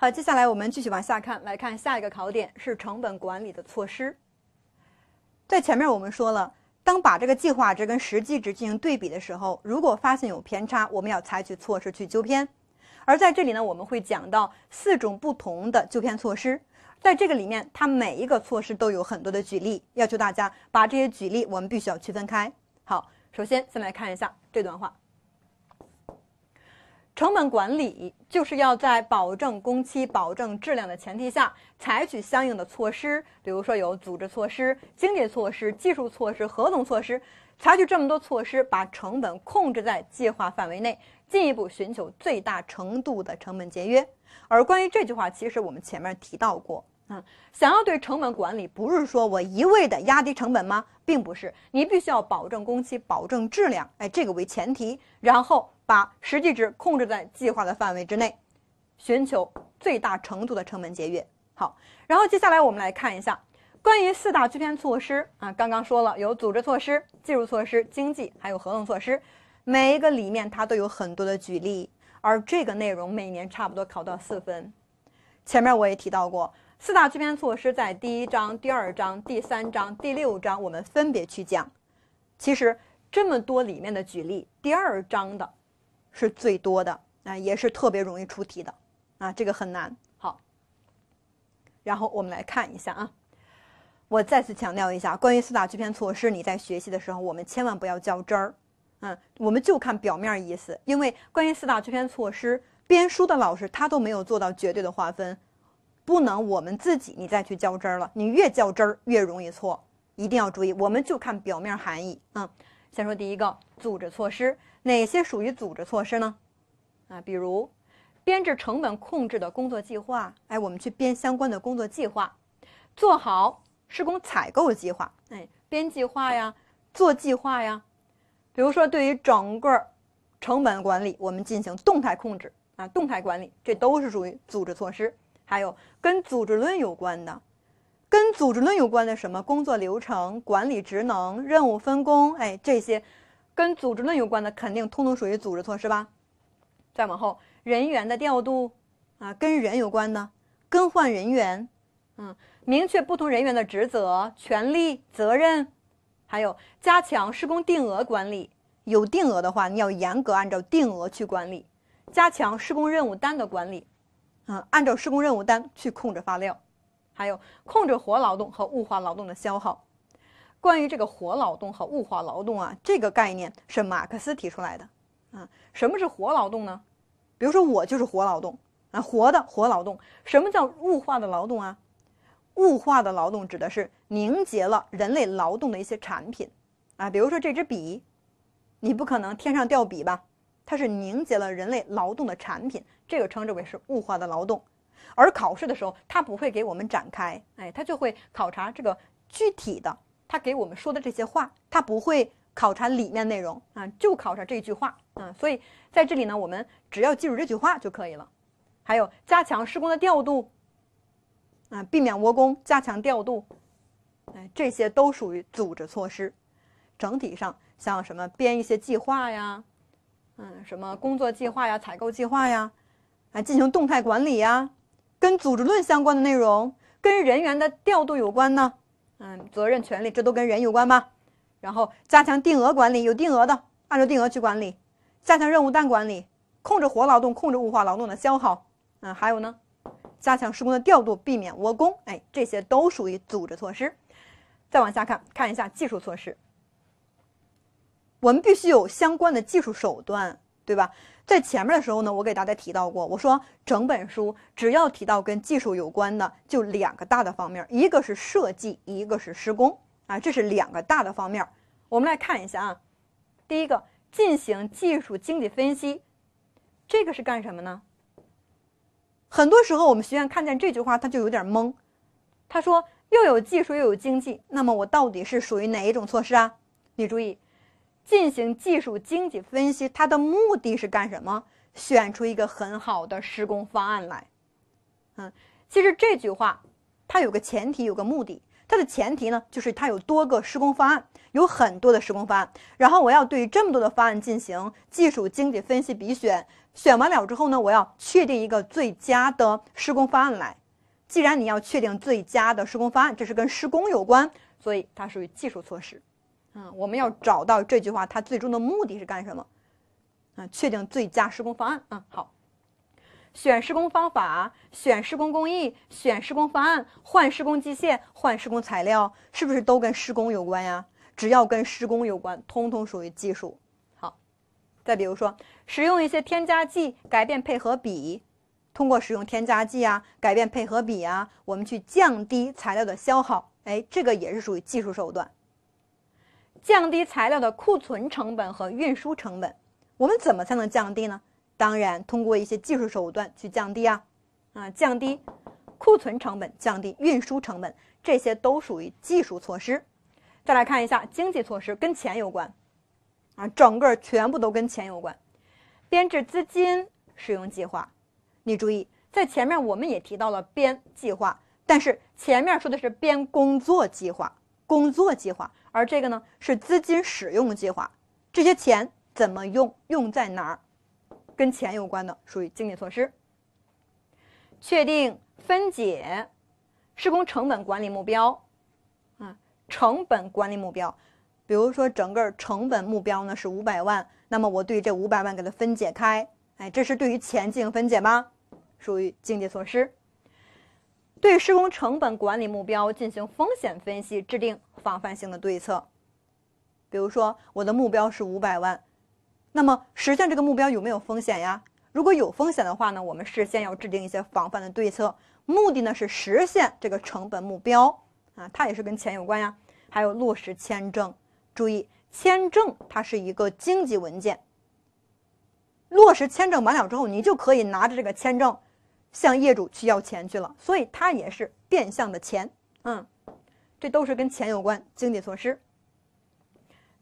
好，接下来我们继续往下看，来看下一个考点是成本管理的措施。在前面我们说了，当把这个计划值跟实际值进行对比的时候，如果发现有偏差，我们要采取措施去纠偏。而在这里呢，我们会讲到四种不同的纠偏措施。在这个里面，它每一个措施都有很多的举例，要求大家把这些举例我们必须要区分开。好，首先先来看一下这段话。成本管理就是要在保证工期、保证质量的前提下，采取相应的措施，比如说有组织措施、经济措施、技术措施、合同措施，采取这么多措施，把成本控制在计划范围内，进一步寻求最大程度的成本节约。而关于这句话，其实我们前面提到过。啊，想要对成本管理，不是说我一味的压低成本吗？并不是，你必须要保证工期，保证质量，哎，这个为前提，然后把实际值控制在计划的范围之内，寻求最大程度的成本节约。好，然后接下来我们来看一下关于四大片措施啊，刚刚说了有组织措施、技术措施、经济还有合同措施，每一个里面它都有很多的举例，而这个内容每年差不多考到四分。前面我也提到过。四大支骗措施在第一章、第二章、第三章、第六章，我们分别去讲。其实这么多里面的举例，第二章的是最多的，啊，也是特别容易出题的，啊，这个很难。好，然后我们来看一下啊，我再次强调一下，关于四大拒片措施，你在学习的时候，我们千万不要较真儿，嗯，我们就看表面意思，因为关于四大拒片措施，编书的老师他都没有做到绝对的划分。不能，我们自己你再去较真儿了，你越较真儿越容易错，一定要注意。我们就看表面含义啊。先说第一个，组织措施，哪些属于组织措施呢？啊，比如编制成本控制的工作计划，哎，我们去编相关的工作计划，做好施工采购计划，哎，编计划呀，做计划呀。比如说，对于整个成本管理，我们进行动态控制啊，动态管理，这都是属于组织措施。还有跟组织论有关的，跟组织论有关的什么工作流程、管理职能、任务分工，哎，这些跟组织论有关的肯定通通属于组织措施吧？再往后，人员的调度啊，跟人有关的，更换人员，嗯，明确不同人员的职责、权利、责任，还有加强施工定额管理，有定额的话，你要严格按照定额去管理，加强施工任务单的管理。啊，按照施工任务单去控制发料，还有控制活劳动和物化劳动的消耗。关于这个活劳动和物化劳动啊，这个概念是马克思提出来的啊。什么是活劳动呢？比如说我就是活劳动啊，活的活劳动。什么叫物化的劳动啊？物化的劳动指的是凝结了人类劳动的一些产品啊，比如说这支笔，你不可能天上掉笔吧？它是凝结了人类劳动的产品，这个称之为是物化的劳动。而考试的时候，它不会给我们展开，哎，它就会考察这个具体的，它给我们说的这些话，它不会考察里面内容啊，就考察这句话啊。所以在这里呢，我们只要记住这句话就可以了。还有加强施工的调度，啊，避免窝工，加强调度，哎，这些都属于组织措施。整体上像什么编一些计划呀。嗯，什么工作计划呀、采购计划呀，啊，进行动态管理呀，跟组织论相关的内容，跟人员的调度有关呢。嗯，责任、权利，这都跟人有关吧？然后加强定额管理，有定额的，按照定额去管理；加强任务单管理，控制活劳动、控制物化劳动的消耗。嗯，还有呢，加强施工的调度，避免窝工。哎，这些都属于组织措施。再往下看，看一下技术措施。我们必须有相关的技术手段，对吧？在前面的时候呢，我给大家提到过，我说整本书只要提到跟技术有关的，就两个大的方面，一个是设计，一个是施工啊，这是两个大的方面。我们来看一下啊，第一个进行技术经济分析，这个是干什么呢？很多时候我们学员看见这句话，他就有点懵，他说又有技术又有经济，那么我到底是属于哪一种措施啊？你注意。进行技术经济分析，它的目的是干什么？选出一个很好的施工方案来。嗯，其实这句话它有个前提，有个目的。它的前提呢，就是它有多个施工方案，有很多的施工方案。然后我要对这么多的方案进行技术经济分析比选，选完了之后呢，我要确定一个最佳的施工方案来。既然你要确定最佳的施工方案，这是跟施工有关，所以它属于技术措施。嗯，我们要找到这句话，它最终的目的是干什么？啊，确定最佳施工方案。啊，好，选施工方法，选施工工艺，选施工方案，换施工机械，换施工材料，是不是都跟施工有关呀？只要跟施工有关，通通属于技术。好，再比如说，使用一些添加剂，改变配合比，通过使用添加剂啊，改变配合比啊，我们去降低材料的消耗，哎，这个也是属于技术手段。降低材料的库存成本和运输成本，我们怎么才能降低呢？当然，通过一些技术手段去降低啊，啊，降低库存成本，降低运输成本，这些都属于技术措施。再来看一下经济措施，跟钱有关啊，整个全部都跟钱有关。编制资金使用计划，你注意，在前面我们也提到了编计划，但是前面说的是编工作计划。工作计划，而这个呢是资金使用计划，这些钱怎么用，用在哪儿，跟钱有关的属于经济措施。确定分解施工成本管理目标，啊，成本管理目标，比如说整个成本目标呢是五百万，那么我对这五百万给它分解开，哎，这是对于钱进行分解吗？属于经济措施。对施工成本管理目标进行风险分析，制定防范性的对策。比如说，我的目标是五百万，那么实现这个目标有没有风险呀？如果有风险的话呢，我们事先要制定一些防范的对策，目的呢是实现这个成本目标啊。它也是跟钱有关呀。还有落实签证，注意签证它是一个经济文件。落实签证完了之后，你就可以拿着这个签证。向业主去要钱去了，所以它也是变相的钱，嗯，这都是跟钱有关经济措施。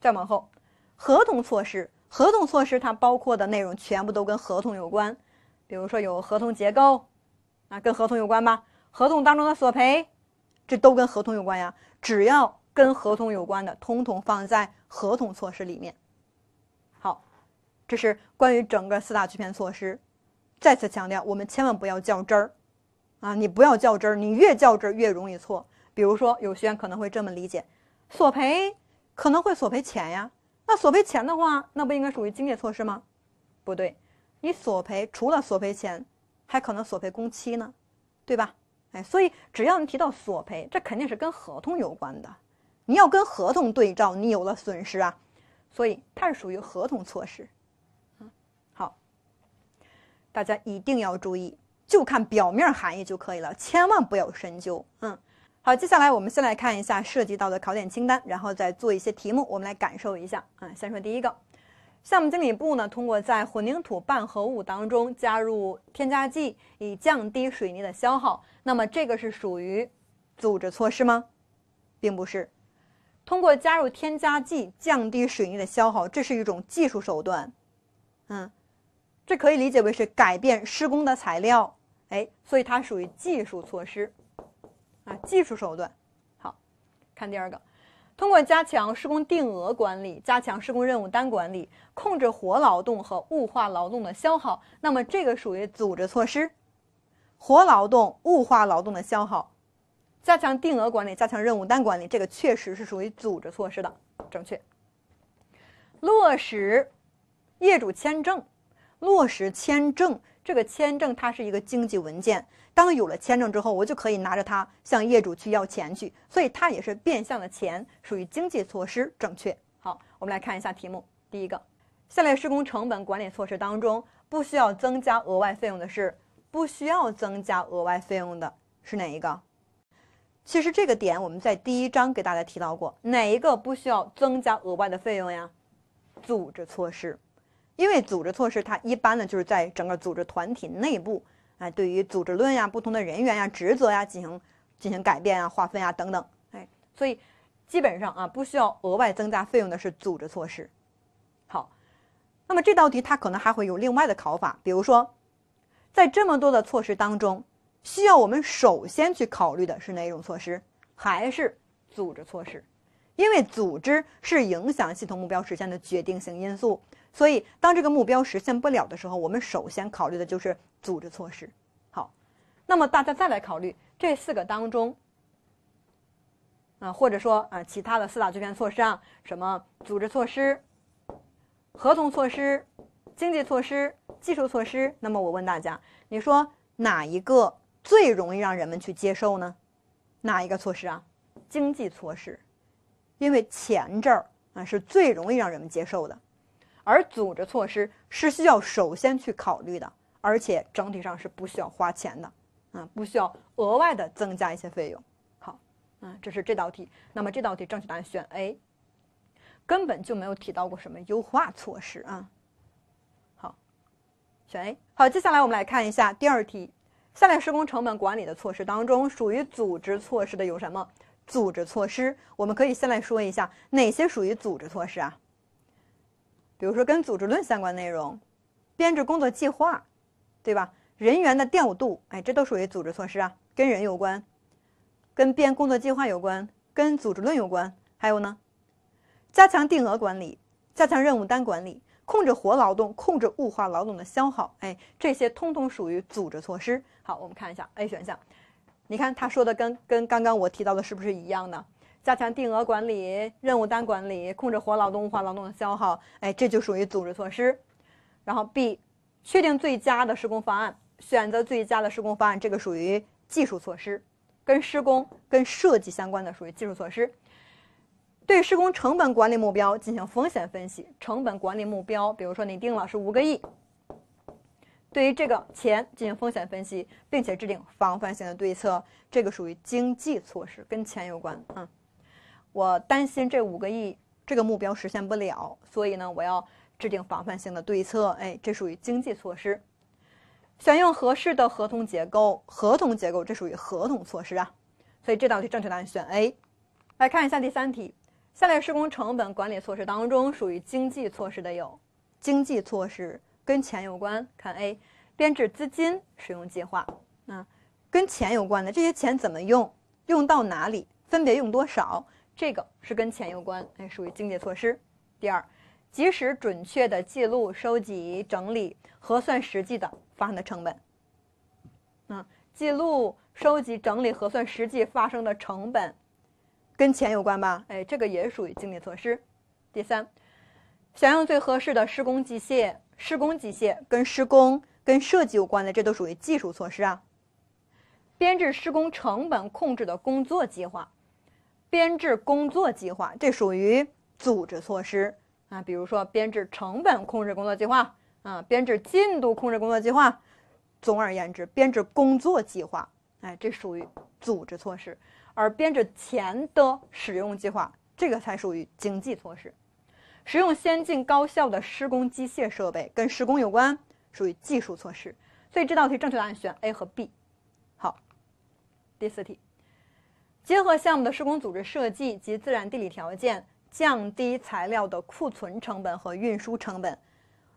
再往后，合同措施，合同措施它包括的内容全部都跟合同有关，比如说有合同结构，啊，跟合同有关吧？合同当中的索赔，这都跟合同有关呀。只要跟合同有关的，统统放在合同措施里面。好，这是关于整个四大拒骗措施。再次强调，我们千万不要较真儿，啊，你不要较真儿，你越较真儿越容易错。比如说，有学员可能会这么理解，索赔可能会索赔钱呀，那索赔钱的话，那不应该属于经济措施吗？不对，你索赔除了索赔钱，还可能索赔工期呢，对吧？哎，所以只要你提到索赔，这肯定是跟合同有关的，你要跟合同对照，你有了损失啊，所以它是属于合同措施。大家一定要注意，就看表面含义就可以了，千万不要深究。嗯，好，接下来我们先来看一下涉及到的考点清单，然后再做一些题目，我们来感受一下。啊，先说第一个，项目经理部呢，通过在混凝土拌合物当中加入添加剂，以降低水泥的消耗，那么这个是属于组织措施吗？并不是，通过加入添加剂降低水泥的消耗，这是一种技术手段。嗯。这可以理解为是改变施工的材料，哎，所以它属于技术措施，啊，技术手段。好，看第二个，通过加强施工定额管理，加强施工任务单管理，控制活劳动和物化劳动的消耗，那么这个属于组织措施。活劳动、物化劳动的消耗，加强定额管理，加强任务单管理，这个确实是属于组织措施的，正确。落实业主签证。落实签证，这个签证它是一个经济文件。当有了签证之后，我就可以拿着它向业主去要钱去，所以它也是变相的钱，属于经济措施。正确。好，我们来看一下题目。第一个，下列施工成本管理措施当中，不需要增加额外费用的是，不需要增加额外费用的是哪一个？其实这个点我们在第一章给大家提到过，哪一个不需要增加额外的费用呀？组织措施。因为组织措施，它一般呢就是在整个组织团体内部，哎，对于组织论呀、不同的人员呀、职责呀进行进行改变啊、划分呀等等，哎，所以基本上啊不需要额外增加费用的是组织措施。好，那么这道题它可能还会有另外的考法，比如说，在这么多的措施当中，需要我们首先去考虑的是哪一种措施，还是组织措施？因为组织是影响系统目标实现的决定性因素。所以，当这个目标实现不了的时候，我们首先考虑的就是组织措施。好，那么大家再来考虑这四个当中，啊，或者说啊，其他的四大救援措施啊，什么组织措施、合同措施、经济措施、技术措施。那么我问大家，你说哪一个最容易让人们去接受呢？哪一个措施啊？经济措施，因为钱这儿啊是最容易让人们接受的。而组织措施是需要首先去考虑的，而且整体上是不需要花钱的，啊，不需要额外的增加一些费用。好，啊，这是这道题。那么这道题正确答案选 A，根本就没有提到过什么优化措施啊。好，选 A。好，接下来我们来看一下第二题。下列施工成本管理的措施当中，属于组织措施的有什么？组织措施，我们可以先来说一下哪些属于组织措施啊。比如说跟组织论相关内容，编制工作计划，对吧？人员的调度，哎，这都属于组织措施啊，跟人有关，跟编工作计划有关，跟组织论有关。还有呢，加强定额管理，加强任务单管理，控制活劳动，控制物化劳动的消耗，哎，这些通通属于组织措施。好，我们看一下 A 选项，你看他说的跟跟刚刚我提到的是不是一样呢？加强定额管理、任务单管理，控制活劳动、物化劳动的消耗，哎，这就属于组织措施。然后 B，确定最佳的施工方案，选择最佳的施工方案，这个属于技术措施，跟施工、跟设计相关的属于技术措施。对施工成本管理目标进行风险分析，成本管理目标，比如说你定了是五个亿，对于这个钱进行风险分析，并且制定防范性的对策，这个属于经济措施，跟钱有关啊。我担心这五个亿这个目标实现不了，所以呢，我要制定防范性的对策。哎，这属于经济措施。选用合适的合同结构，合同结构这属于合同措施啊。所以这道题正确答案选 A。来看一下第三题：下列施工成本管理措施当中，属于经济措施的有？经济措施跟钱有关，看 A，编制资金使用计划啊，跟钱有关的这些钱怎么用，用到哪里，分别用多少？这个是跟钱有关，哎，属于经济措施。第二，及时准确的记录、收集、整理、核算实际的发生的成本，啊，记录、收集、整理、核算实际发生的成本，跟钱有关吧？哎，这个也属于经济措施。第三，选用最合适的施工机械，施工机械跟施工、跟设计有关的，这都属于技术措施啊。编制施工成本控制的工作计划。编制工作计划，这属于组织措施啊，比如说编制成本控制工作计划啊，编制进度控制工作计划。总而言之，编制工作计划，哎，这属于组织措施。而编制前的使用计划，这个才属于经济措施。使用先进高效的施工机械设备，跟施工有关，属于技术措施。所以这道题正确答案选 A 和 B。好，第四题。结合项目的施工组织设计及自然地理条件，降低材料的库存成本和运输成本，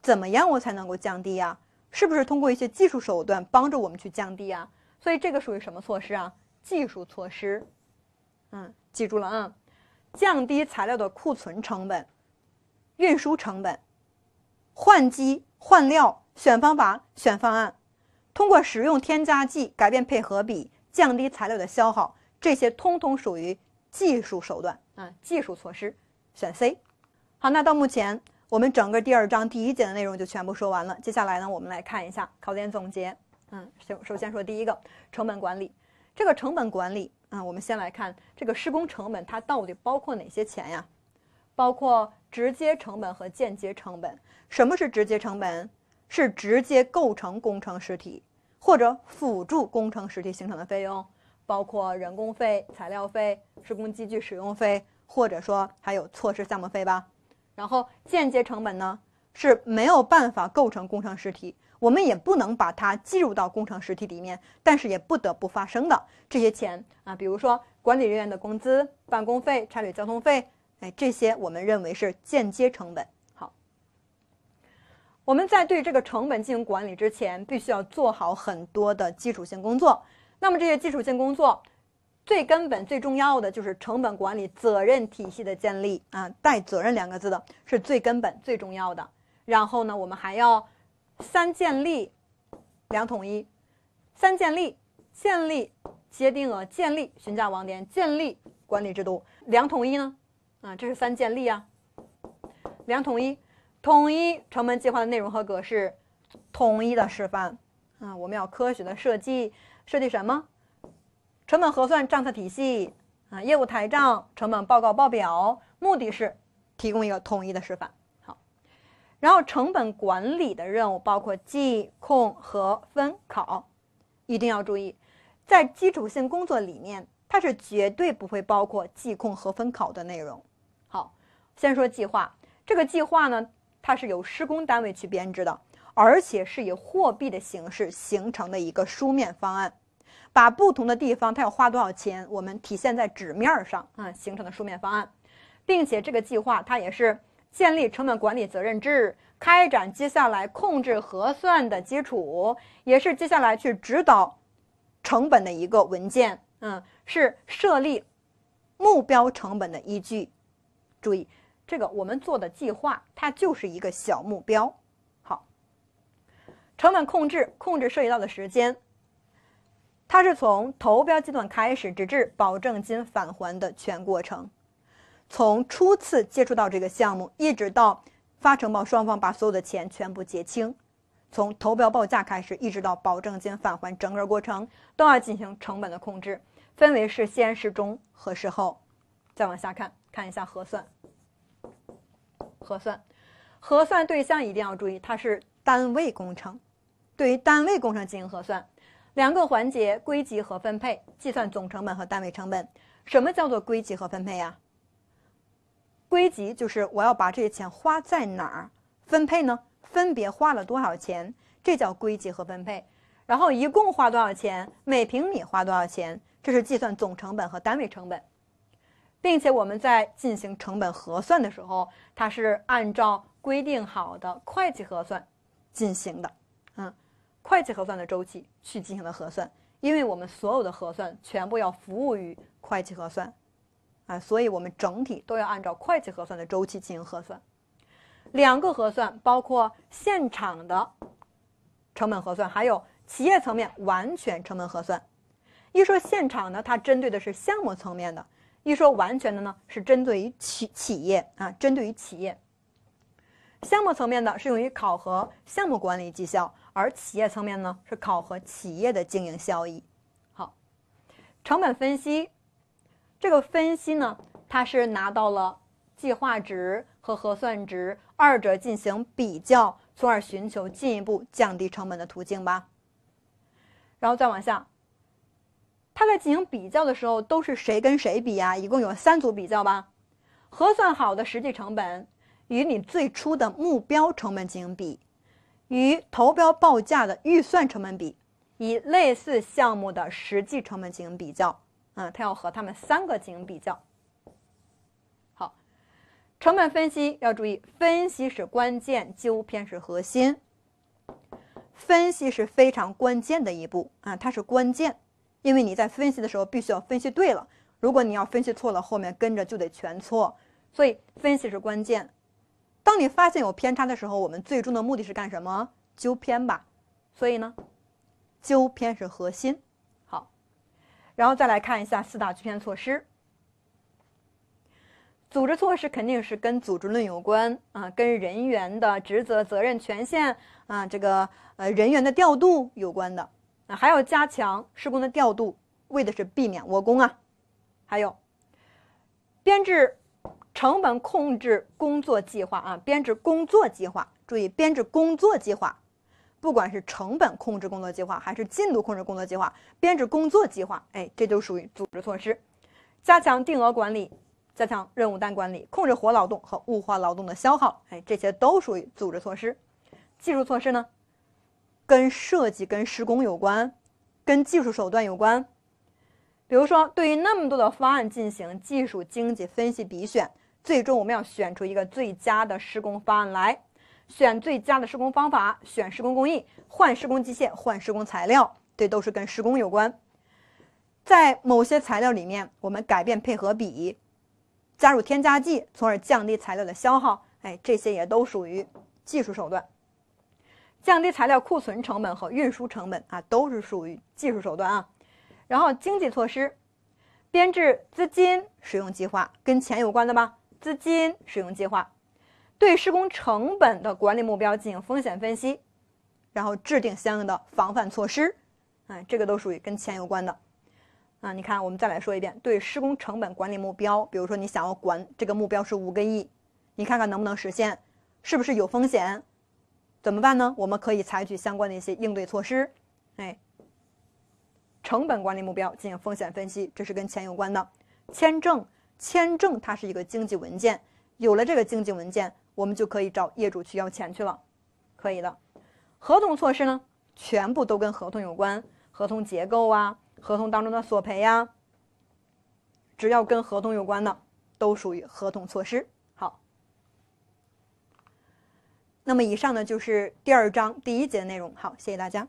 怎么样我才能够降低呀？是不是通过一些技术手段帮助我们去降低呀？所以这个属于什么措施啊？技术措施。嗯，记住了啊，降低材料的库存成本、运输成本，换机换料，选方法选方案，通过使用添加剂改变配合比，降低材料的消耗。这些通通属于技术手段啊，技术措施，选 C。好，那到目前我们整个第二章第一节的内容就全部说完了。接下来呢，我们来看一下考点总结。嗯，首首先说第一个成本管理。这个成本管理，嗯，我们先来看这个施工成本，它到底包括哪些钱呀？包括直接成本和间接成本。什么是直接成本？是直接构成工程实体或者辅助工程实体形成的费用。包括人工费、材料费、施工机具使用费，或者说还有措施项目费吧。然后间接成本呢是没有办法构成工程实体，我们也不能把它计入到工程实体里面，但是也不得不发生的这些钱啊，比如说管理人员的工资、办公费、差旅交通费，哎，这些我们认为是间接成本。好，我们在对这个成本进行管理之前，必须要做好很多的基础性工作。那么这些基础性工作，最根本、最重要的就是成本管理责任体系的建立啊，带“责任”两个字的是最根本、最重要的。然后呢，我们还要三建立、两统一。三建立：建立接定额、建立询价网点、建立管理制度。两统一呢？啊，这是三建立啊。两统一：统一成本计划的内容和格式，统一的示范啊，我们要科学的设计。设计什么成本核算账册体系啊？业务台账、成本报告报表，目的是提供一个统一的示范。好，然后成本管理的任务包括计控和分考，一定要注意，在基础性工作里面，它是绝对不会包括计控和分考的内容。好，先说计划，这个计划呢，它是由施工单位去编制的，而且是以货币的形式形成的一个书面方案。把不同的地方它要花多少钱，我们体现在纸面上啊形成的书面方案，并且这个计划它也是建立成本管理责任制、开展接下来控制核算的基础，也是接下来去指导成本的一个文件，嗯，是设立目标成本的依据。注意这个我们做的计划它就是一个小目标。好，成本控制控制涉及到的时间。它是从投标阶段开始，直至保证金返还的全过程，从初次接触到这个项目，一直到发承包双方把所有的钱全部结清，从投标报价开始，一直到保证金返还，整个过程都要进行成本的控制，分为是先实中和事后，再往下看，看一下核算，核算，核算对象一定要注意，它是单位工程，对于单位工程进行核算。两个环节：归集和分配，计算总成本和单位成本。什么叫做归集和分配呀？归集就是我要把这些钱花在哪儿？分配呢？分别花了多少钱？这叫归集和分配。然后一共花多少钱？每平米花多少钱？这是计算总成本和单位成本。并且我们在进行成本核算的时候，它是按照规定好的会计核算进行的。嗯。会计核算的周期去进行了核算，因为我们所有的核算全部要服务于会计核算，啊，所以我们整体都要按照会计核算的周期进行核算。两个核算包括现场的成本核算，还有企业层面完全成本核算。一说现场呢，它针对的是项目层面的；一说完全的呢，是针对于企企业啊，针对于企业。项目层面的适用于考核项目管理绩效。而企业层面呢，是考核企业的经营效益。好，成本分析这个分析呢，它是拿到了计划值和核算值二者进行比较，从而寻求进一步降低成本的途径吧。然后再往下，它在进行比较的时候，都是谁跟谁比呀？一共有三组比较吧。核算好的实际成本与你最初的目标成本进行比。与投标报价的预算成本比，以类似项目的实际成本进行比较。啊，它要和他们三个进行比较。好，成本分析要注意，分析是关键，纠偏是核心。分析是非常关键的一步啊，它是关键，因为你在分析的时候必须要分析对了，如果你要分析错了，后面跟着就得全错，所以分析是关键。当你发现有偏差的时候，我们最终的目的是干什么？纠偏吧。所以呢，纠偏是核心。好，然后再来看一下四大纠偏措施。组织措施肯定是跟组织论有关啊，跟人员的职责、责任、权限啊，这个呃人员的调度有关的啊。还要加强施工的调度，为的是避免窝工啊。还有编制。成本控制工作计划啊，编制工作计划，注意编制工作计划，不管是成本控制工作计划还是进度控制工作计划，编制工作计划，哎，这就属于组织措施。加强定额管理，加强任务单管理，控制活劳动和物化劳动的消耗，哎，这些都属于组织措施。技术措施呢，跟设计、跟施工有关，跟技术手段有关。比如说，对于那么多的方案进行技术经济分析比选，最终我们要选出一个最佳的施工方案来，选最佳的施工方法，选施工工艺，换施工机械，换施工材料，这都是跟施工有关。在某些材料里面，我们改变配合比，加入添加剂，从而降低材料的消耗，哎，这些也都属于技术手段。降低材料库存成本和运输成本啊，都是属于技术手段啊。然后经济措施，编制资金使用计划，跟钱有关的吧？资金使用计划，对施工成本的管理目标进行风险分析，然后制定相应的防范措施。哎，这个都属于跟钱有关的。啊，你看，我们再来说一遍，对施工成本管理目标，比如说你想要管这个目标是五个亿，你看看能不能实现，是不是有风险？怎么办呢？我们可以采取相关的一些应对措施。哎。成本管理目标进行风险分析，这是跟钱有关的。签证，签证它是一个经济文件，有了这个经济文件，我们就可以找业主去要钱去了，可以的。合同措施呢，全部都跟合同有关，合同结构啊，合同当中的索赔呀，只要跟合同有关的，都属于合同措施。好，那么以上呢就是第二章第一节的内容。好，谢谢大家。